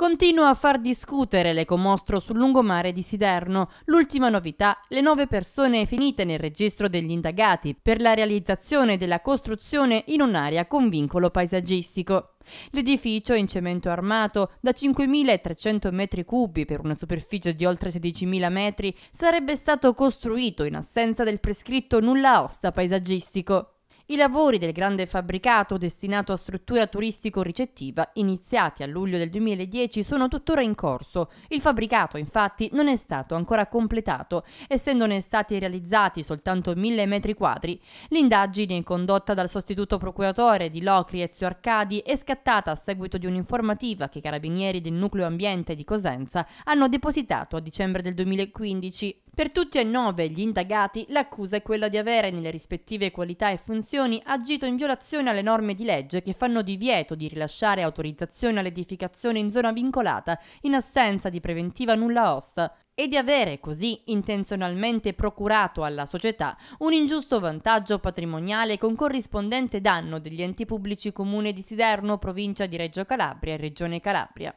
Continua a far discutere l'ecomostro sul lungomare di Siderno. L'ultima novità, le nove persone finite nel registro degli indagati per la realizzazione della costruzione in un'area con vincolo paesaggistico. L'edificio in cemento armato da 5.300 metri cubi per una superficie di oltre 16.000 metri sarebbe stato costruito in assenza del prescritto nulla osta paesaggistico. I lavori del grande fabbricato destinato a struttura turistico-ricettiva, iniziati a luglio del 2010, sono tuttora in corso. Il fabbricato, infatti, non è stato ancora completato, essendone stati realizzati soltanto mille metri quadri. L'indagine, condotta dal sostituto procuratore di Locri Ezio Arcadi, è scattata a seguito di un'informativa che i carabinieri del nucleo ambiente di Cosenza hanno depositato a dicembre del 2015. Per tutti e nove gli indagati l'accusa è quella di avere, nelle rispettive qualità e funzioni, agito in violazione alle norme di legge che fanno divieto di rilasciare autorizzazione all'edificazione in zona vincolata in assenza di preventiva nulla osta e di avere così intenzionalmente procurato alla società un ingiusto vantaggio patrimoniale con corrispondente danno degli enti pubblici comune di Siderno, provincia di Reggio Calabria e Regione Calabria.